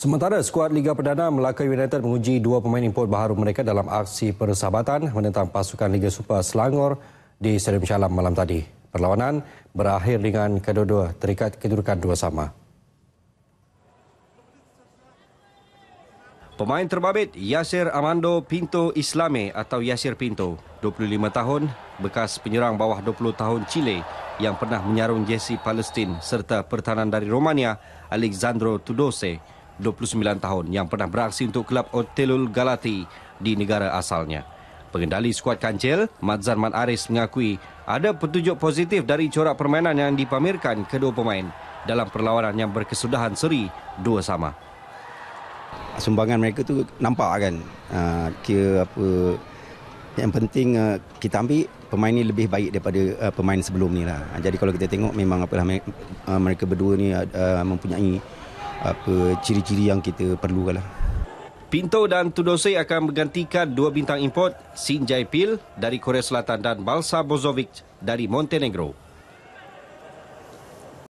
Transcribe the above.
Sementara skuad Liga Perdana Melaka United menguji dua pemain import baru mereka dalam aksi persahabatan menentang pasukan Liga Super Selangor di Stadium Shalam malam tadi. Perlawanan berakhir dengan kedua-dua terikat kedudukan dua sama. Pemain terbabit Yasir Amando Pinto Islame atau Yasir Pinto, 25 tahun, bekas penyerang bawah 20 tahun Chile yang pernah menyarung Jesse Palestin serta pertahanan dari Romania, Alexandro Tudose, 29 tahun yang pernah beraksi untuk klub Otelul Galati di negara asalnya. Pengendali skuad kancil, Madzan Man Aris mengakui ada petunjuk positif dari corak permainan yang dipamerkan kedua pemain dalam perlawanan yang berkesudahan seri dua sama. Sumbangan mereka tu nampak kan. Ah, kira apa yang penting ah, kita ambil pemain ini lebih baik daripada ah, pemain sebelum ni lah. Jadi kalau kita tengok memang apalah mereka berdua ni mempunyai apa ciri-ciri yang kita perlukan lah. Pinto dan Tudose akan menggantikan dua bintang import, Sinjai Pil dari Korea Selatan dan Balsa Bozovic dari Montenegro.